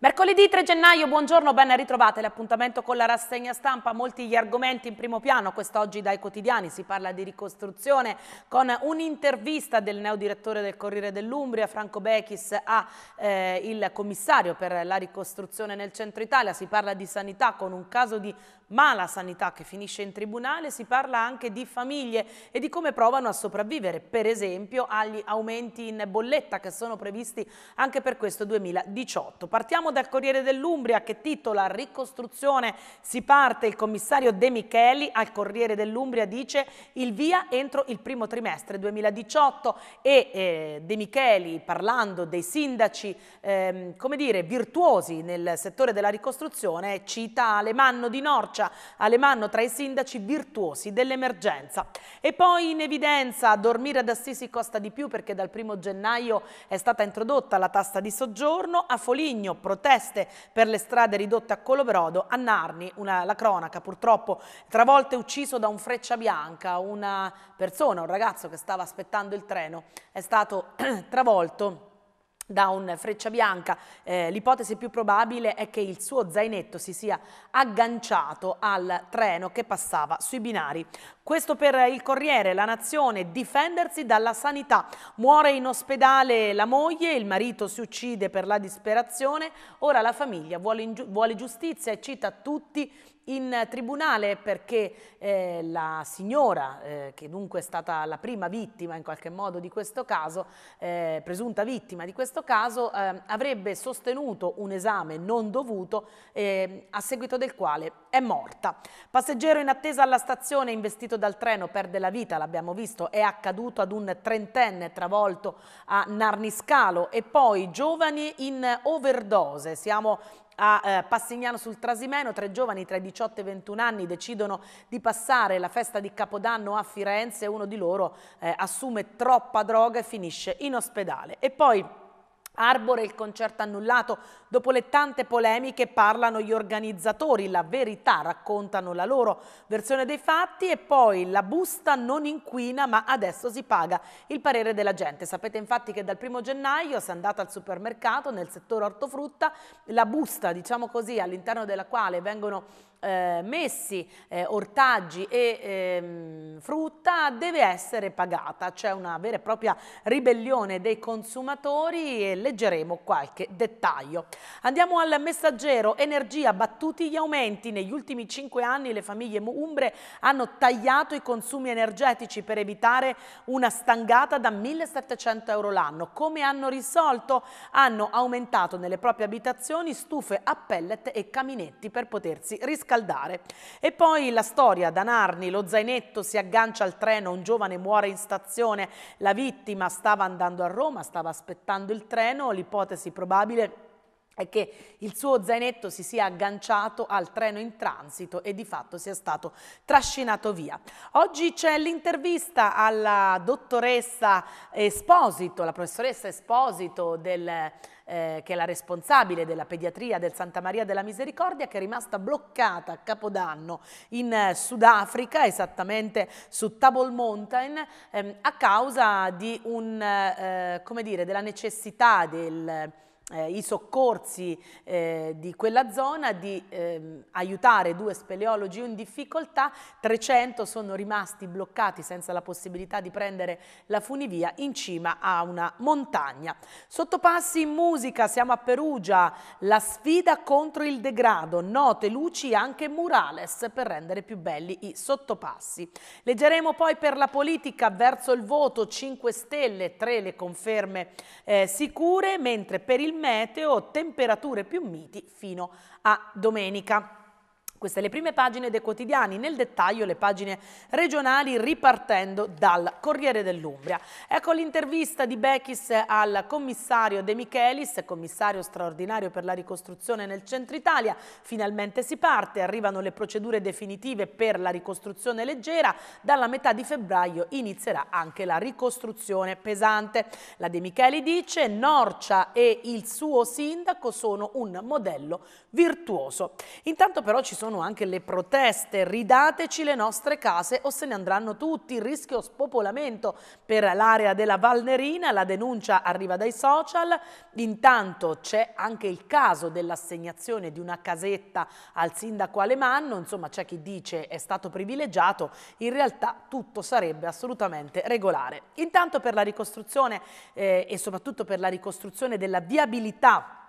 Mercoledì 3 gennaio, buongiorno, ben ritrovate l'appuntamento con la rassegna stampa, molti gli argomenti in primo piano, quest'oggi dai quotidiani si parla di ricostruzione con un'intervista del neodirettore del Corriere dell'Umbria, Franco Bechis, a eh, il commissario per la ricostruzione nel centro Italia, si parla di sanità con un caso di ma la sanità che finisce in tribunale, si parla anche di famiglie e di come provano a sopravvivere, per esempio agli aumenti in bolletta che sono previsti anche per questo 2018. Partiamo dal Corriere dell'Umbria che titola Ricostruzione, si parte il commissario De Micheli al Corriere dell'Umbria dice il via entro il primo trimestre 2018 e eh, De Micheli parlando dei sindaci ehm, come dire virtuosi nel settore della ricostruzione cita Alemanno di Norcia Breccia, Alemanno tra i sindaci virtuosi dell'emergenza. E poi in evidenza, dormire ad Assisi costa di più perché dal primo gennaio è stata introdotta la tassa di soggiorno, a Foligno proteste per le strade ridotte a Colobrodo, a Narni una, la cronaca purtroppo travolto e ucciso da un freccia bianca, una persona, un ragazzo che stava aspettando il treno, è stato travolto da un Frecciabianca. Eh, L'ipotesi più probabile è che il suo zainetto si sia agganciato al treno che passava sui binari. Questo per il Corriere, la Nazione, difendersi dalla sanità. Muore in ospedale la moglie, il marito si uccide per la disperazione, ora la famiglia vuole, vuole giustizia e cita tutti in tribunale perché eh, la signora, eh, che dunque è stata la prima vittima in qualche modo di questo caso, eh, presunta vittima di questo caso, ehm, avrebbe sostenuto un esame non dovuto ehm, a seguito del quale è morta. Passeggero in attesa alla stazione investito dal treno perde la vita, l'abbiamo visto, è accaduto ad un trentenne travolto a Narniscalo e poi giovani in overdose, siamo a eh, Passignano sul Trasimeno tre giovani tra i 18 e i 21 anni decidono di passare la festa di Capodanno a Firenze, uno di loro eh, assume troppa droga e finisce in ospedale. E poi Arbore il concerto annullato. Dopo le tante polemiche parlano gli organizzatori, la verità raccontano la loro versione dei fatti e poi la busta non inquina ma adesso si paga il parere della gente. Sapete infatti che dal primo gennaio se andate al supermercato nel settore ortofrutta la busta diciamo così all'interno della quale vengono eh, messi eh, ortaggi e ehm, frutta deve essere pagata, c'è una vera e propria ribellione dei consumatori e leggeremo qualche dettaglio. Andiamo al messaggero, energia, battuti gli aumenti, negli ultimi cinque anni le famiglie umbre hanno tagliato i consumi energetici per evitare una stangata da 1700 euro l'anno, come hanno risolto? Hanno aumentato nelle proprie abitazioni stufe a pellet e caminetti per potersi riscaldare riscaldare. E poi la storia da Narni, lo zainetto si aggancia al treno, un giovane muore in stazione, la vittima stava andando a Roma, stava aspettando il treno, l'ipotesi probabile è che il suo zainetto si sia agganciato al treno in transito e di fatto sia stato trascinato via. Oggi c'è l'intervista alla dottoressa Esposito, la professoressa Esposito del eh, che è la responsabile della pediatria del Santa Maria della Misericordia, che è rimasta bloccata a Capodanno in eh, Sudafrica, esattamente su Table Mountain, ehm, a causa di un, eh, come dire, della necessità del eh, i soccorsi eh, di quella zona di ehm, aiutare due speleologi in difficoltà, 300 sono rimasti bloccati senza la possibilità di prendere la funivia in cima a una montagna. Sottopassi in musica, siamo a Perugia, la sfida contro il degrado, note, luci e anche murales per rendere più belli i sottopassi. Leggeremo poi per la politica verso il voto 5 Stelle, 3 le conferme eh, sicure, mentre per il meteo, temperature più miti fino a domenica. Queste le prime pagine dei quotidiani, nel dettaglio le pagine regionali ripartendo dal Corriere dell'Umbria. Ecco l'intervista di Bechis al commissario De Michelis, commissario straordinario per la ricostruzione nel centro Italia. Finalmente si parte, arrivano le procedure definitive per la ricostruzione leggera, dalla metà di febbraio inizierà anche la ricostruzione pesante. La De Micheli dice Norcia e il suo sindaco sono un modello virtuoso. Intanto però ci sono sono anche le proteste, ridateci le nostre case o se ne andranno tutti, il rischio spopolamento per l'area della Valnerina, la denuncia arriva dai social, intanto c'è anche il caso dell'assegnazione di una casetta al sindaco Alemanno, insomma c'è chi dice è stato privilegiato, in realtà tutto sarebbe assolutamente regolare. Intanto per la ricostruzione eh, e soprattutto per la ricostruzione della viabilità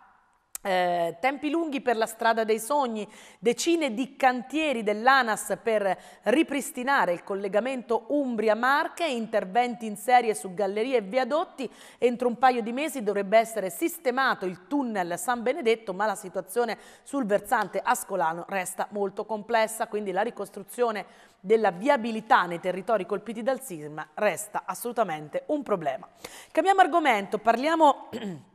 eh, tempi lunghi per la strada dei sogni, decine di cantieri dell'ANAS per ripristinare il collegamento Umbria-Marche, interventi in serie su gallerie e viadotti. Entro un paio di mesi dovrebbe essere sistemato il tunnel San Benedetto, ma la situazione sul versante ascolano resta molto complessa, quindi la ricostruzione della viabilità nei territori colpiti dal sisma resta assolutamente un problema. Cambiamo argomento, parliamo...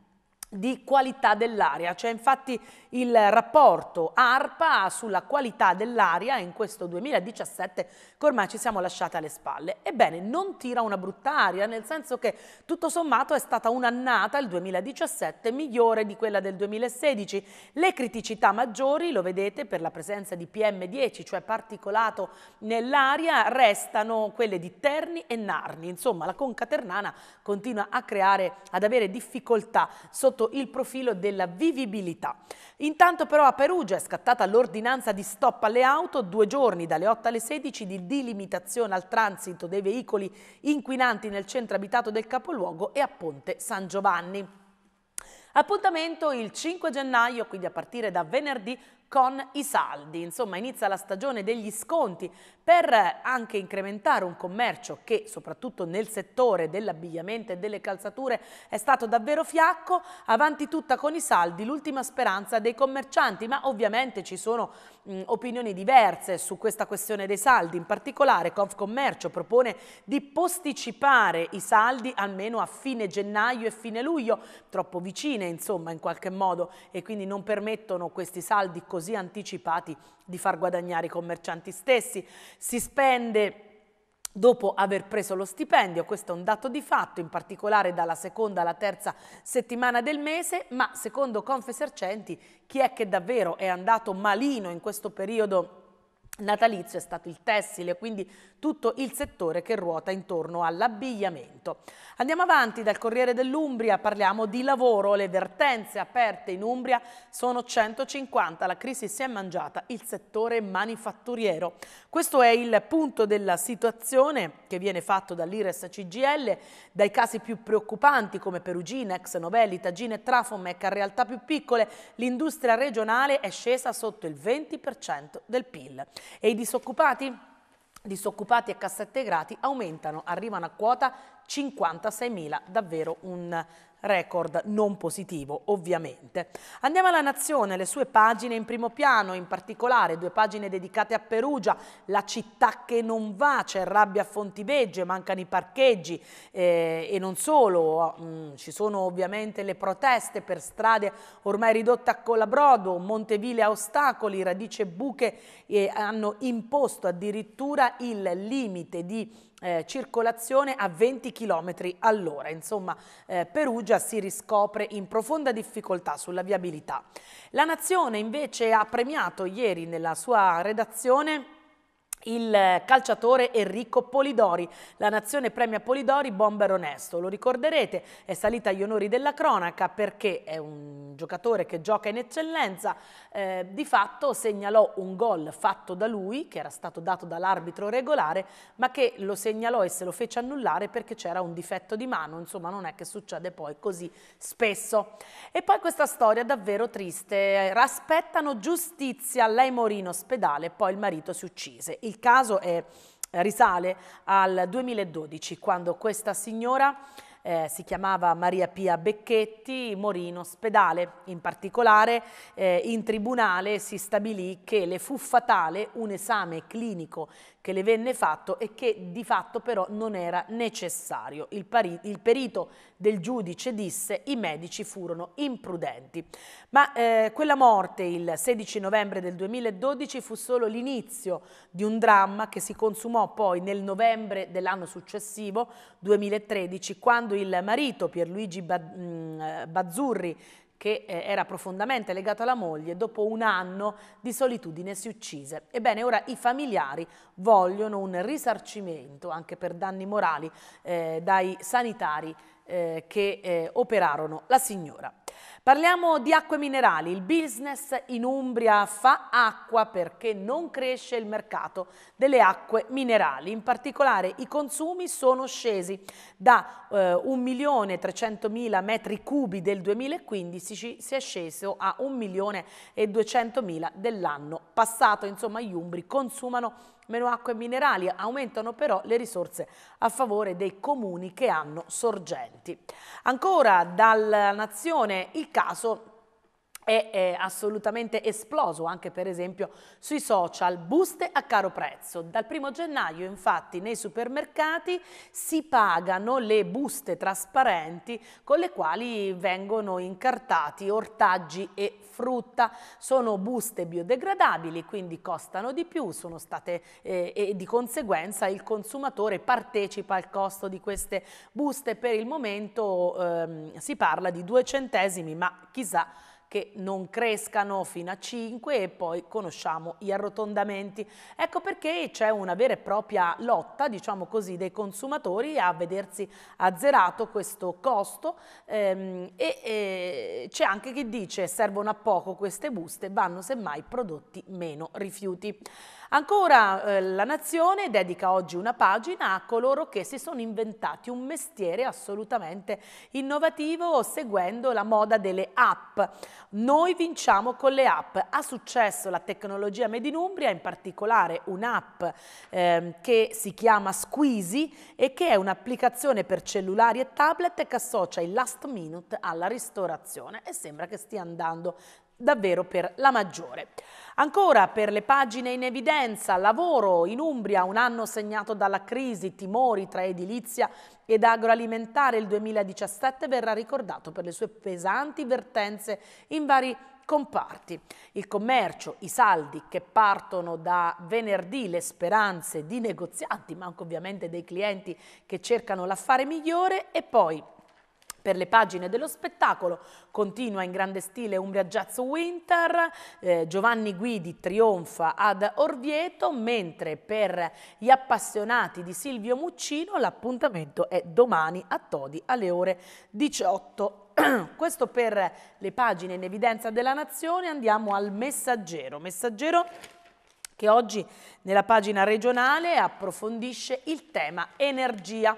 di qualità dell'aria. C'è cioè, infatti il rapporto ARPA sulla qualità dell'aria in questo 2017 che ormai ci siamo lasciati alle spalle. Ebbene, non tira una brutta aria, nel senso che tutto sommato è stata un'annata, il 2017, migliore di quella del 2016. Le criticità maggiori, lo vedete, per la presenza di PM10, cioè particolato nell'aria, restano quelle di Terni e Narni. Insomma, la Conca Ternana continua a creare, ad avere difficoltà sotto sotto il profilo della vivibilità. Intanto però a Perugia è scattata l'ordinanza di stop alle auto, due giorni dalle 8 alle 16 di dilimitazione al transito dei veicoli inquinanti nel centro abitato del capoluogo e a Ponte San Giovanni. Appuntamento il 5 gennaio, quindi a partire da venerdì, con i saldi. Insomma, inizia la stagione degli sconti per eh, anche incrementare un commercio che, soprattutto nel settore dell'abbigliamento e delle calzature, è stato davvero fiacco. Avanti tutta con i saldi, l'ultima speranza dei commercianti, ma ovviamente ci sono mh, opinioni diverse su questa questione dei saldi. In particolare, Confcommercio propone di posticipare i saldi almeno a fine gennaio e fine luglio, troppo vicine, insomma, in qualche modo, e quindi non permettono questi saldi così così anticipati di far guadagnare i commercianti stessi. Si spende dopo aver preso lo stipendio, questo è un dato di fatto, in particolare dalla seconda alla terza settimana del mese, ma secondo Confesercenti chi è che davvero è andato malino in questo periodo natalizio è stato il tessile, quindi tutto il settore che ruota intorno all'abbigliamento. Andiamo avanti dal Corriere dell'Umbria, parliamo di lavoro, le vertenze aperte in Umbria sono 150, la crisi si è mangiata il settore manifatturiero. Questo è il punto della situazione che viene fatto dall'Ires CGL, dai casi più preoccupanti come Perugina, Ex Novelli, Tagine, Trafomec a realtà più piccole, l'industria regionale è scesa sotto il 20% del PIL. E i disoccupati? Disoccupati e cassaintegrati aumentano, arrivano a quota 56.000, davvero un record non positivo ovviamente. Andiamo alla Nazione, le sue pagine in primo piano, in particolare due pagine dedicate a Perugia, la città che non va, c'è rabbia a Fontivegge, mancano i parcheggi eh, e non solo, mm, ci sono ovviamente le proteste per strade ormai ridotte a colabrodo, Monteville a ostacoli, radice buche e eh, hanno imposto addirittura il limite di eh, circolazione a 20 km all'ora. Insomma, eh, Perugia si riscopre in profonda difficoltà sulla viabilità. La Nazione invece ha premiato ieri nella sua redazione il calciatore Enrico Polidori. La nazione premia Polidori bomber onesto. Lo ricorderete, è salita agli onori della cronaca perché è un giocatore che gioca in eccellenza. Eh, di fatto segnalò un gol fatto da lui, che era stato dato dall'arbitro regolare, ma che lo segnalò e se lo fece annullare perché c'era un difetto di mano. Insomma, non è che succede poi così spesso. E poi questa storia davvero triste. Raspettano giustizia, lei morì in ospedale, poi il marito si uccise. Il il caso è, eh, risale al 2012, quando questa signora eh, si chiamava Maria Pia Becchetti, morì in ospedale. In particolare eh, in tribunale si stabilì che le fu fatale un esame clinico che le venne fatto e che di fatto però non era necessario. Il, il perito del giudice disse i medici furono imprudenti. Ma eh, quella morte il 16 novembre del 2012 fu solo l'inizio di un dramma che si consumò poi nel novembre dell'anno successivo, 2013, quando il marito Pierluigi mm, eh, Bazzurri che eh, era profondamente legato alla moglie, dopo un anno di solitudine si uccise. Ebbene, ora i familiari vogliono un risarcimento anche per danni morali eh, dai sanitari eh, che eh, operarono la signora. Parliamo di acque minerali. Il business in Umbria fa acqua perché non cresce il mercato delle acque minerali. In particolare i consumi sono scesi da eh, 1.300.000 metri cubi del 2015 si è sceso a 1.200.000 dell'anno passato. Insomma, gli umbri consumano meno acqua e minerali, aumentano però le risorse a favore dei comuni che hanno sorgenti. Ancora dalla Nazione il caso è, è, assolutamente esploso anche per esempio sui social, buste a caro prezzo. Dal primo gennaio infatti nei supermercati si pagano le buste trasparenti con le quali vengono incartati ortaggi e frutta. Sono buste biodegradabili, quindi costano di più, sono state eh, e di conseguenza il consumatore partecipa al costo di queste buste. Per il momento ehm, si parla di due centesimi, ma chissà che non crescano fino a 5 e poi conosciamo gli arrotondamenti. Ecco perché c'è una vera e propria lotta, diciamo così, dei consumatori a vedersi azzerato questo costo ehm, e, e c'è anche chi dice servono a poco queste buste, vanno semmai prodotti meno rifiuti. Ancora eh, la Nazione dedica oggi una pagina a coloro che si sono inventati un mestiere assolutamente innovativo seguendo la moda delle app. Noi vinciamo con le app. Ha successo la tecnologia Made in Umbria, in particolare un'app eh, che si chiama Squeezy e che è un'applicazione per cellulari e tablet che associa il last minute alla ristorazione e sembra che stia andando davvero per la maggiore. Ancora per le pagine in evidenza, lavoro in Umbria, un anno segnato dalla crisi, timori tra edilizia ed agroalimentare, il 2017 verrà ricordato per le sue pesanti vertenze in vari comparti. Il commercio, i saldi che partono da venerdì, le speranze di negozianti, ma anche ovviamente dei clienti che cercano l'affare migliore e poi per le pagine dello spettacolo continua in grande stile Umbria Jazz Winter, eh, Giovanni Guidi trionfa ad Orvieto, mentre per gli appassionati di Silvio Muccino l'appuntamento è domani a Todi alle ore 18. Questo per le pagine in evidenza della Nazione, andiamo al Messaggero. Messaggero che oggi nella pagina regionale approfondisce il tema energia.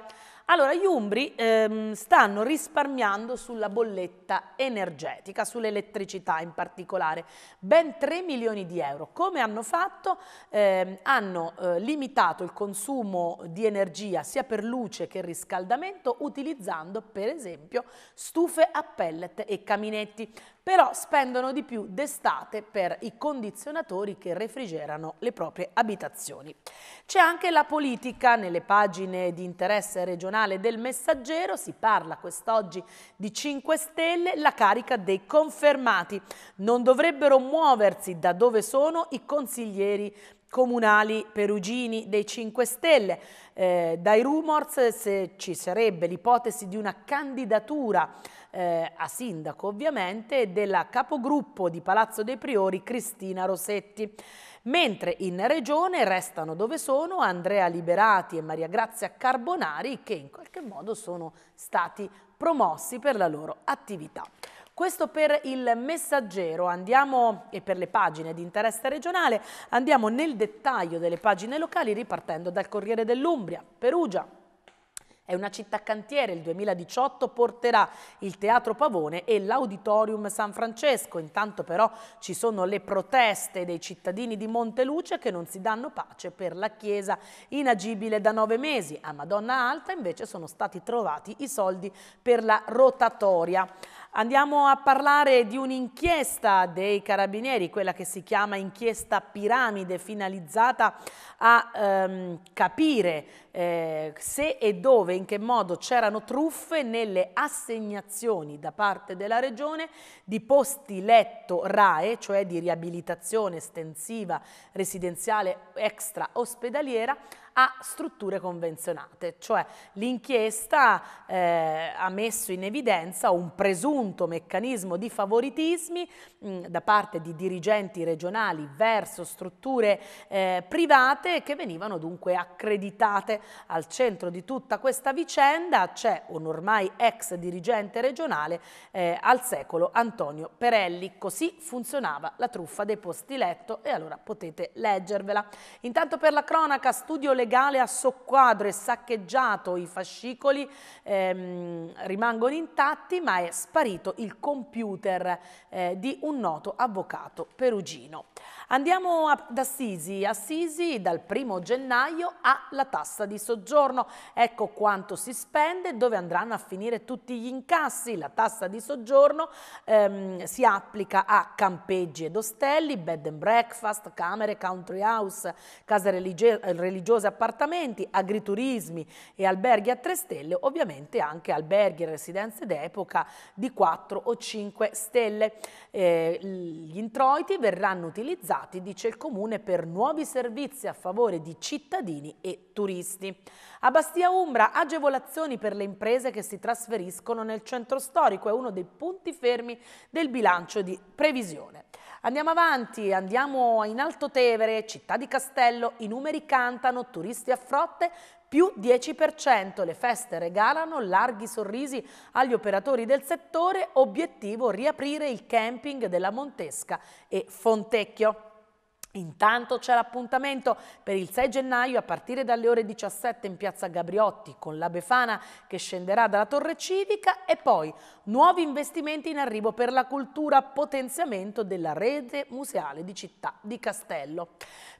Allora, gli umbri ehm, stanno risparmiando sulla bolletta energetica, sull'elettricità in particolare, ben 3 milioni di euro. Come hanno fatto? Ehm, hanno eh, limitato il consumo di energia sia per luce che riscaldamento utilizzando per esempio stufe a pellet e caminetti però spendono di più d'estate per i condizionatori che refrigerano le proprie abitazioni. C'è anche la politica, nelle pagine di interesse regionale del Messaggero si parla quest'oggi di 5 Stelle, la carica dei confermati. Non dovrebbero muoversi da dove sono i consiglieri comunali perugini dei 5 Stelle. Eh, dai rumors se ci sarebbe l'ipotesi di una candidatura eh, a sindaco ovviamente, della capogruppo di Palazzo dei Priori Cristina Rossetti. Mentre in regione restano dove sono Andrea Liberati e Maria Grazia Carbonari che in qualche modo sono stati promossi per la loro attività. Questo per il messaggero andiamo, e per le pagine di interesse regionale. Andiamo nel dettaglio delle pagine locali ripartendo dal Corriere dell'Umbria, Perugia, è una città cantiere, il 2018 porterà il Teatro Pavone e l'Auditorium San Francesco. Intanto però ci sono le proteste dei cittadini di Monteluce che non si danno pace per la chiesa inagibile da nove mesi. A Madonna Alta invece sono stati trovati i soldi per la rotatoria. Andiamo a parlare di un'inchiesta dei carabinieri, quella che si chiama inchiesta piramide, finalizzata a ehm, capire eh, se e dove, in che modo c'erano truffe nelle assegnazioni da parte della Regione di posti letto RAE, cioè di riabilitazione estensiva residenziale extra ospedaliera, a strutture convenzionate, cioè l'inchiesta eh, ha messo in evidenza un presunto meccanismo di favoritismi mh, mm, da parte di dirigenti regionali verso strutture eh, private che venivano dunque accreditate. Al centro di tutta questa vicenda c'è un ormai ex dirigente regionale eh, al secolo Antonio Perelli. Così funzionava la truffa dei posti letto e allora potete leggervela. Intanto per la cronaca studio legale illegale a soqquadro e saccheggiato, i fascicoli ehm, rimangono intatti ma è sparito il computer eh, di un noto avvocato perugino. Andiamo ad Assisi. Assisi dal primo gennaio ha la tassa di soggiorno. Ecco quanto si spende, dove andranno a finire tutti gli incassi. La tassa di soggiorno ehm, si applica a campeggi ed ostelli, bed and breakfast, camere, country house, case religio religiose, appartamenti, agriturismi e alberghi a tre stelle, ovviamente anche alberghi e residenze d'epoca di 4 o 5 stelle. Eh, gli introiti verranno utilizzati utilizzati, dice il Comune, per nuovi servizi a favore di cittadini e turisti. A Bastia Umbra agevolazioni per le imprese che si trasferiscono nel centro storico è uno dei punti fermi del bilancio di previsione. Andiamo avanti, andiamo in Alto Tevere, città di Castello, i numeri cantano, turisti a frotte, più 10%. Le feste regalano larghi sorrisi agli operatori del settore, obiettivo riaprire il camping della Montesca e Fontecchio. Intanto c'è l'appuntamento per il 6 gennaio a partire dalle ore 17 in piazza Gabriotti con la Befana che scenderà dalla Torre Civica e poi nuovi investimenti in arrivo per la cultura, potenziamento della rete museale di Città di Castello.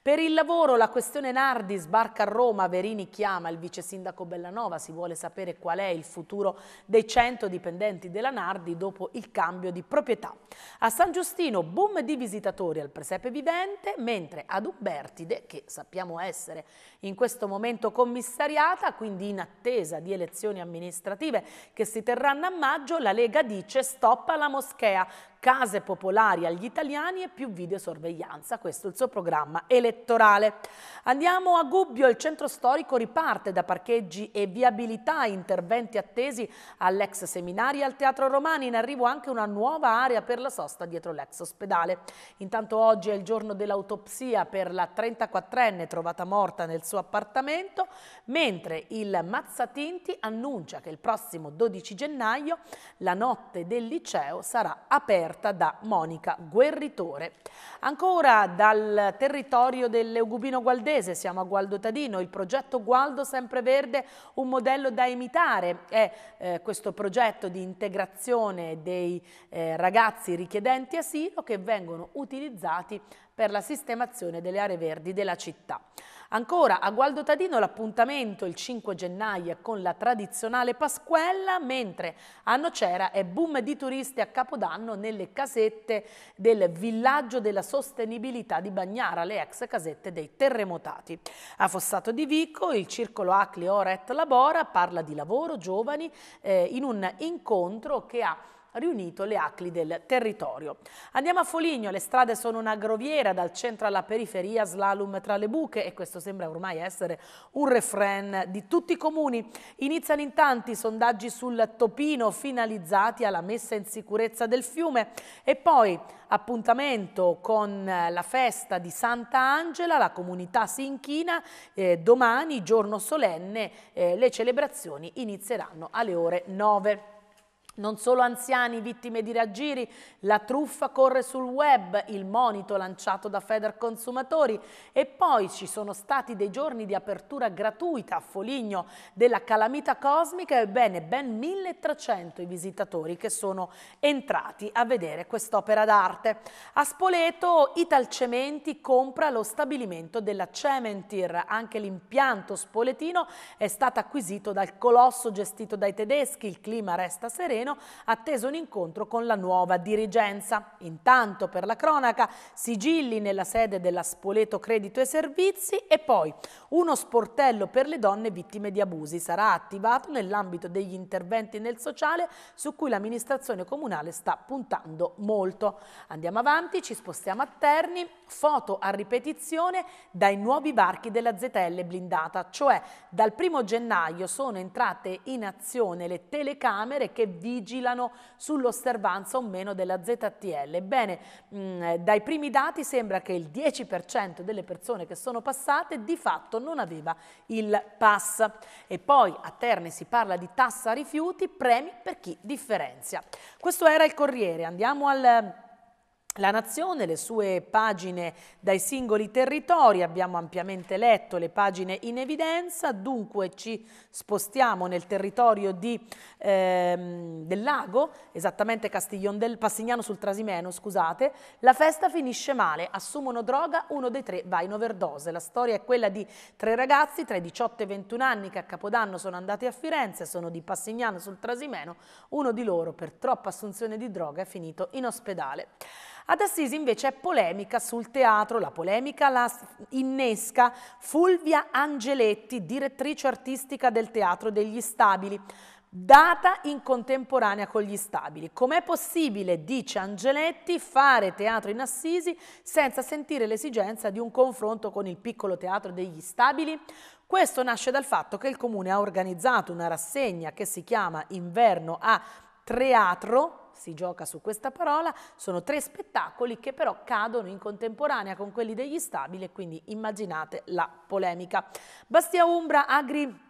Per il lavoro la questione Nardi sbarca a Roma, Verini chiama il vice sindaco Bellanova, si vuole sapere qual è il futuro dei 100 dipendenti della Nardi dopo il cambio di proprietà. A San Giustino boom di visitatori al presepe vivente, mentre ad Umbertide, che sappiamo essere in questo momento commissariata, quindi in attesa di elezioni amministrative che si terranno a maggio, la Lega dice stop alla moschea, case popolari agli italiani e più videosorveglianza. Questo è il suo programma elettorale. Andiamo a Gubbio, il centro storico riparte da parcheggi e viabilità, interventi attesi all'ex seminario e al Teatro Romani. In arrivo anche una nuova area per la sosta dietro l'ex ospedale. Intanto oggi è il giorno dell'autopsia per la 34enne trovata morta nel suo appartamento, mentre il Mazzatinti annuncia che il prossimo 12 gennaio la notte del liceo sarà aperta aperta da Monica Guerritore. Ancora dal territorio dell'Eugubino Gualdese, siamo a Gualdo Tadino, il progetto Gualdo Sempreverde, un modello da imitare, è eh, questo progetto di integrazione dei eh, ragazzi richiedenti asilo che vengono utilizzati per la sistemazione delle aree verdi della città. Ancora a Gualdo Tadino l'appuntamento il 5 gennaio con la tradizionale Pasquella, mentre a Nocera è boom di turisti a Capodanno nelle casette del villaggio della sostenibilità di Bagnara, le ex casette dei terremotati. A Fossato di Vico il circolo Acli Ora et Labora parla di lavoro, giovani, eh, in un incontro che ha riunito le acli del territorio. Andiamo a Foligno, le strade sono una groviera dal centro alla periferia, slalom tra le buche e questo sembra ormai essere un refrain di tutti i comuni. Iniziano in tanti sondaggi sul Topino finalizzati alla messa in sicurezza del fiume e poi appuntamento con la festa di Santa Angela, la comunità si inchina, eh, domani giorno solenne eh, le celebrazioni inizieranno alle ore 9. Non solo anziani vittime di raggiri, la truffa corre sul web, il monito lanciato da Feder Consumatori e poi ci sono stati dei giorni di apertura gratuita a Foligno della calamita cosmica, ebbene ben 1300 i visitatori che sono entrati a vedere quest'opera d'arte. A Spoleto Italcementi compra lo stabilimento della Cementir, anche l'impianto spoletino è stato acquisito dal colosso gestito dai tedeschi, il clima resta sereno Tirreno, atteso un incontro con la nuova dirigenza. Intanto, per la cronaca, sigilli nella sede della Spoleto Credito e Servizi e poi uno sportello per le donne vittime di abusi sarà attivato nell'ambito degli interventi nel sociale su cui l'amministrazione comunale sta puntando molto. Andiamo avanti, ci spostiamo a Terni, foto a ripetizione dai nuovi barchi della ZL blindata, cioè dal primo gennaio sono entrate in azione le telecamere che vi vigilano sull'osservanza o meno della ZTL. Bene, mh, mm, dai primi dati sembra che il 10% delle persone che sono passate di fatto non aveva il pass. E poi a Terni si parla di tassa rifiuti, premi per chi differenzia. Questo era il Corriere, andiamo al la nazione, le sue pagine dai singoli territori, abbiamo ampiamente letto le pagine in evidenza, dunque ci spostiamo nel territorio di, ehm, del lago, esattamente Castiglion del Passignano sul Trasimeno, scusate, la festa finisce male, assumono droga, uno dei tre va in overdose. La storia è quella di tre ragazzi tra i 18 e i 21 anni che a Capodanno sono andati a Firenze, sono di Passignano sul Trasimeno, uno di loro per troppa assunzione di droga è finito in ospedale. Ad Assisi invece è polemica sul teatro, la polemica la innesca Fulvia Angeletti, direttrice artistica del Teatro degli Stabili data in contemporanea con gli stabili. Com'è possibile, dice Angeletti, fare teatro in Assisi senza sentire l'esigenza di un confronto con il piccolo teatro degli stabili? Questo nasce dal fatto che il comune ha organizzato una rassegna che si chiama Inverno a Teatro si gioca su questa parola, sono tre spettacoli che però cadono in contemporanea con quelli degli stabili e quindi immaginate la polemica. Bastia Umbra, Agri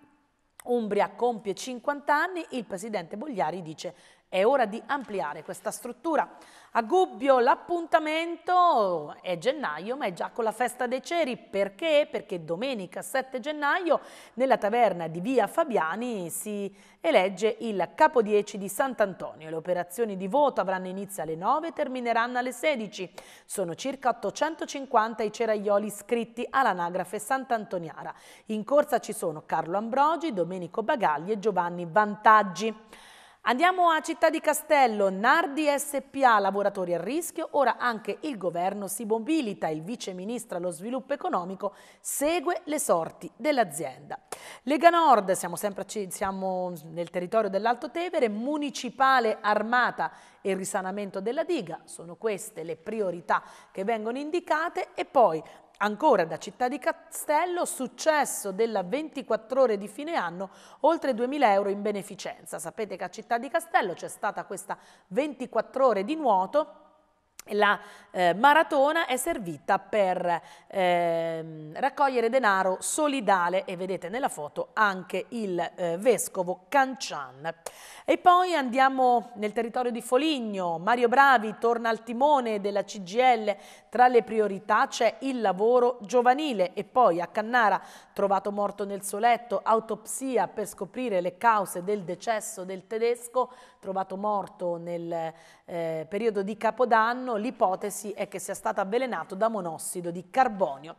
Umbria compie 50 anni, il presidente Bogliari dice è ora di ampliare questa struttura. A Gubbio l'appuntamento è gennaio, ma è già con la festa dei ceri. Perché? Perché domenica 7 gennaio nella taverna di Via Fabiani si elegge il capo 10 di Sant'Antonio. Le operazioni di voto avranno inizio alle 9 e termineranno alle 16. Sono circa 850 i ceraioli iscritti all'anagrafe Sant'Antoniara. In corsa ci sono Carlo Ambrogi, Domenico Bagagli e Giovanni Vantaggi. Andiamo a Città di Castello, Nardi SPA, lavoratori a rischio, ora anche il governo si mobilita, il vice ministro allo sviluppo economico segue le sorti dell'azienda. Lega Nord, siamo sempre siamo nel territorio dell'Alto Tevere, municipale armata e risanamento della diga, sono queste le priorità che vengono indicate e poi Ancora da Città di Castello, successo della 24 ore di fine anno, oltre 2.000 euro in beneficenza. Sapete che a Città di Castello c'è stata questa 24 ore di nuoto la eh, maratona è servita per eh, raccogliere denaro solidale e vedete nella foto anche il eh, vescovo Cancian. E poi andiamo nel territorio di Foligno, Mario Bravi torna al timone della CGL, tra le priorità c'è il lavoro giovanile e poi a Cannara trovato morto nel suo letto, autopsia per scoprire le cause del decesso del tedesco, trovato morto nel eh, periodo di Capodanno, l'ipotesi è che sia stato avvelenato da monossido di carbonio.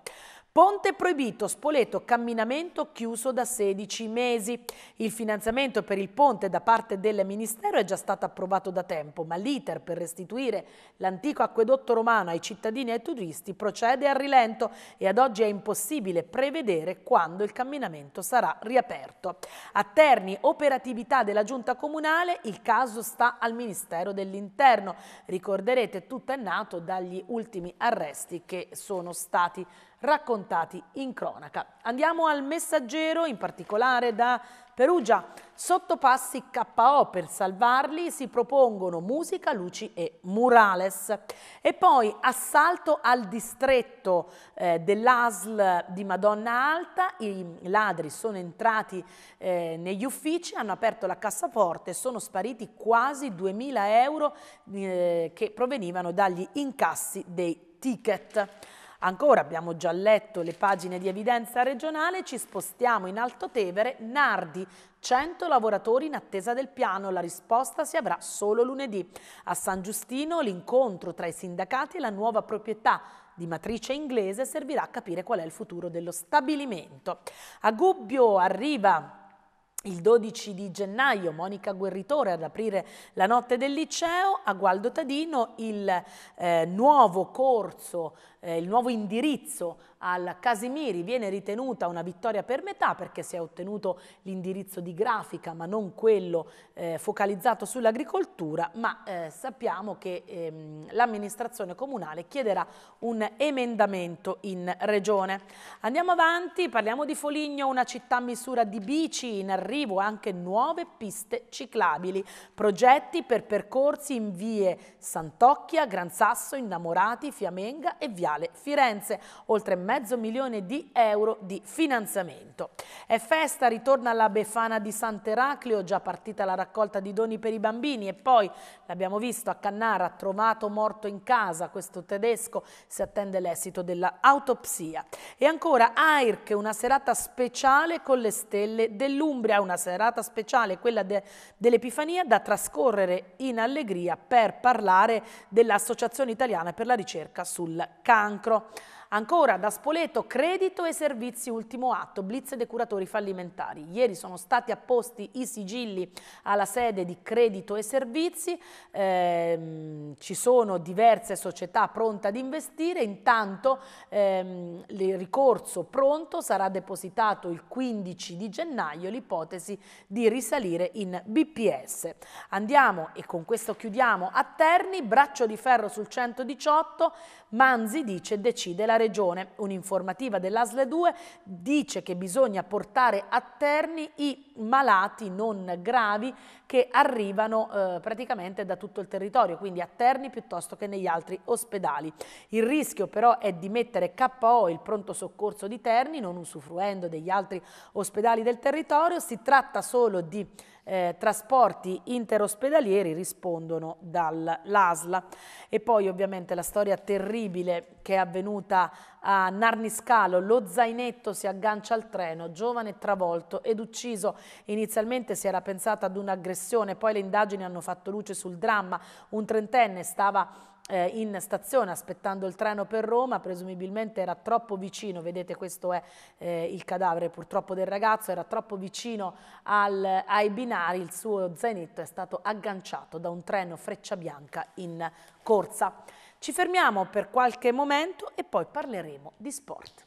Ponte proibito, Spoleto, camminamento chiuso da 16 mesi. Il finanziamento per il ponte da parte del Ministero è già stato approvato da tempo, ma l'iter per restituire l'antico acquedotto romano ai cittadini e ai turisti procede a rilento e ad oggi è impossibile prevedere quando il camminamento sarà riaperto. A Terni, operatività della Giunta Comunale, il caso sta al Ministero dell'Interno. Ricorderete, tutto è nato dagli ultimi arresti che sono stati fatti raccontati in cronaca. Andiamo al messaggero, in particolare da Perugia. Sottopassi KO per salvarli si propongono musica, luci e murales. E poi assalto al distretto eh, dell'ASL di Madonna Alta. I ladri sono entrati eh, negli uffici, hanno aperto la cassaforte e sono spariti quasi 2.000 euro eh, che provenivano dagli incassi dei ticket. Ancora abbiamo già letto le pagine di evidenza regionale, ci spostiamo in Alto Tevere, Nardi, 100 lavoratori in attesa del piano, la risposta si avrà solo lunedì. A San Giustino l'incontro tra i sindacati e la nuova proprietà di matrice inglese servirà a capire qual è il futuro dello stabilimento. A Gubbio arriva il 12 di gennaio Monica Guerritore ad aprire la notte del liceo, a Gualdo Tadino il eh, nuovo corso eh, il nuovo indirizzo al Casimiri viene ritenuta una vittoria per metà perché si è ottenuto l'indirizzo di grafica ma non quello eh, focalizzato sull'agricoltura, ma eh, sappiamo che ehm, l'amministrazione comunale chiederà un emendamento in regione. Andiamo avanti, parliamo di Foligno, una città a misura di bici, in arrivo anche nuove piste ciclabili, progetti per percorsi in vie Sant'Occhia, Gran Sasso, Innamorati, Fiamenga e Via Mondiale Firenze, oltre mezzo milione di euro di finanziamento. È festa, ritorna alla Befana di Sant'Eraclio, già partita la raccolta di doni per i bambini e poi, l'abbiamo visto, a Cannara trovato morto in casa questo tedesco, si attende l'esito dell'autopsia. E ancora AIRC, una serata speciale con le stelle dell'Umbria, una serata speciale, quella de, dell'Epifania, da trascorrere in allegria per parlare dell'Associazione Italiana per la Ricerca sul Cancer cancro. Ancora da Spoleto credito e servizi ultimo atto, blitz dei curatori fallimentari. Ieri sono stati apposti i sigilli alla sede di credito e servizi, eh, ci sono diverse società pronte ad investire, intanto ehm, il ricorso pronto sarà depositato il 15 di gennaio l'ipotesi di risalire in BPS. Andiamo e con questo chiudiamo a Terni, braccio di ferro sul 118, Manzi dice decide la Regione. Un'informativa dell'ASLE 2 dice che bisogna portare a Terni i malati non gravi che arrivano eh, praticamente da tutto il territorio, quindi a Terni piuttosto che negli altri ospedali. Il rischio però è di mettere KO il pronto soccorso di Terni, non usufruendo degli altri ospedali del territorio, si tratta solo di eh, trasporti interospedalieri rispondono dall'ASLA. E poi ovviamente la storia terribile che è avvenuta a Narniscalo, lo zainetto si aggancia al treno, giovane travolto ed ucciso. Inizialmente si era pensata ad un'aggressione, poi le indagini hanno fatto luce sul dramma. Un trentenne stava eh, in stazione aspettando il treno per Roma, presumibilmente era troppo vicino, vedete questo è eh, il cadavere purtroppo del ragazzo, era troppo vicino al, ai binari, il suo zainetto è stato agganciato da un treno freccia bianca in corsa. Ci fermiamo per qualche momento e poi parleremo di sport.